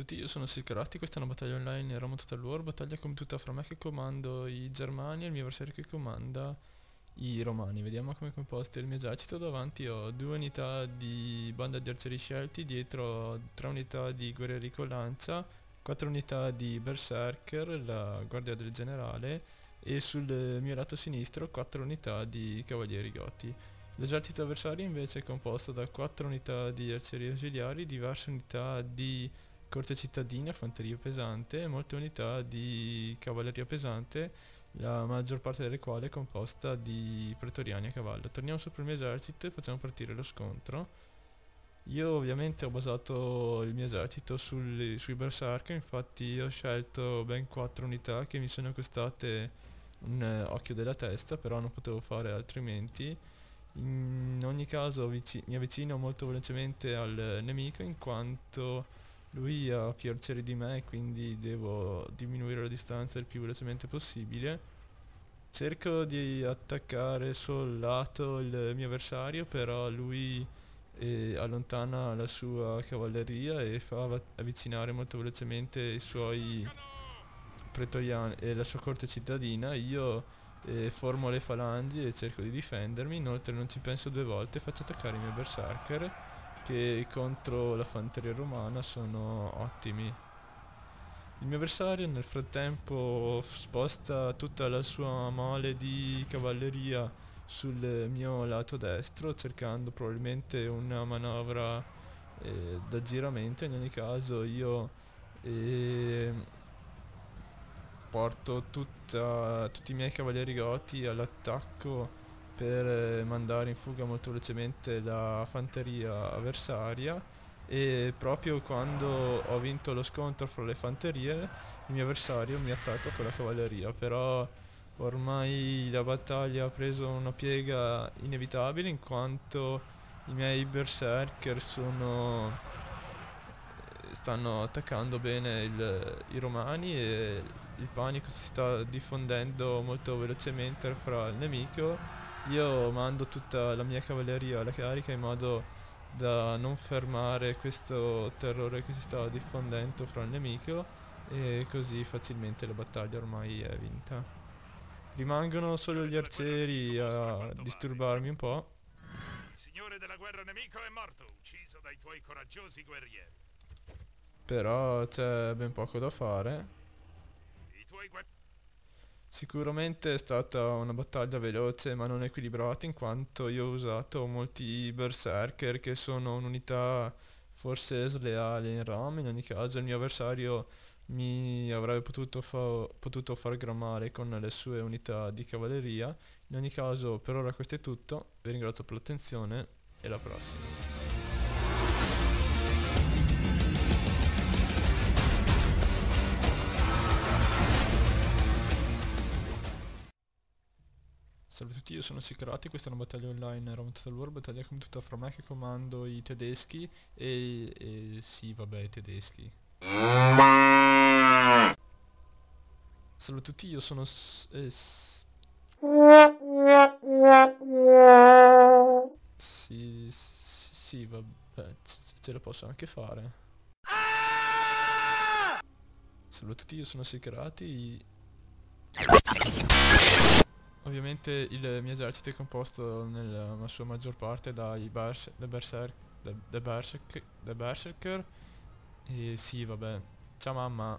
tutti, io sono Silcarati, questa è una battaglia online Roma Total War, battaglia come tutta fra me che comando i Germani e il mio avversario che comanda i Romani. Vediamo come è composto il mio esercito, davanti ho due unità di banda di arcieri scelti, dietro tre unità di guerrieri con lancia, quattro unità di Berserker, la guardia del generale, e sul mio lato sinistro quattro unità di cavalieri goti. L'esercito avversario invece è composto da 4 unità di arcieri ausiliari, diverse unità di corte cittadina, fanteria pesante e molte unità di cavalleria pesante, la maggior parte delle quali è composta di pretoriani a cavallo. Torniamo sul primo esercito e facciamo partire lo scontro. Io ovviamente ho basato il mio esercito sul, sui berserker, infatti ho scelto ben 4 unità che mi sono costate un eh, occhio della testa, però non potevo fare altrimenti. In ogni caso mi avvicino molto velocemente al nemico in quanto lui ha più arcieri di me, quindi devo diminuire la distanza il più velocemente possibile. Cerco di attaccare sul lato il mio avversario, però lui eh, allontana la sua cavalleria e fa avvicinare molto velocemente i suoi pretoriani e eh, la sua corte cittadina. Io eh, formo le falangi e cerco di difendermi, inoltre non ci penso due volte, faccio attaccare i miei berserker che contro la fanteria romana sono ottimi. Il mio avversario nel frattempo sposta tutta la sua mole di cavalleria sul mio lato destro cercando probabilmente una manovra eh, da giramento in ogni caso io eh, porto tutta, tutti i miei cavalieri goti all'attacco per eh, mandare in fuga molto velocemente la fanteria avversaria e proprio quando ho vinto lo scontro fra le fanterie il mio avversario mi attacca con la cavalleria però ormai la battaglia ha preso una piega inevitabile in quanto i miei berserker sono stanno attaccando bene il, i romani e il panico si sta diffondendo molto velocemente fra il nemico io mando tutta la mia cavalleria alla carica in modo da non fermare questo terrore che si sta diffondendo fra il nemico e così facilmente la battaglia ormai è vinta. Rimangono solo gli arcieri a disturbarmi un po'. Il signore della guerra nemico è morto, ucciso dai tuoi coraggiosi guerrieri. Però c'è ben poco da fare. Sicuramente è stata una battaglia veloce ma non equilibrata in quanto io ho usato molti berserker che sono un'unità forse sleale in RAM, in ogni caso il mio avversario mi avrebbe potuto, fa potuto far grammare con le sue unità di cavalleria. In ogni caso per ora questo è tutto, vi ringrazio per l'attenzione e alla prossima. Salve a tutti, io sono Sicrati, questa è una battaglia online Rome Total War, battaglia combattuta fra me che comando i tedeschi e, e sì, vabbè, i tedeschi. Salve a tutti, io sono... Eh, sì, sì, vabbè, ce la posso anche fare. Salve a tutti, io sono Sicrati Ovviamente il mio esercito è composto nella sua maggior parte dai berserk, the berserk, the, the berserk, the berserker e sì vabbè, ciao mamma.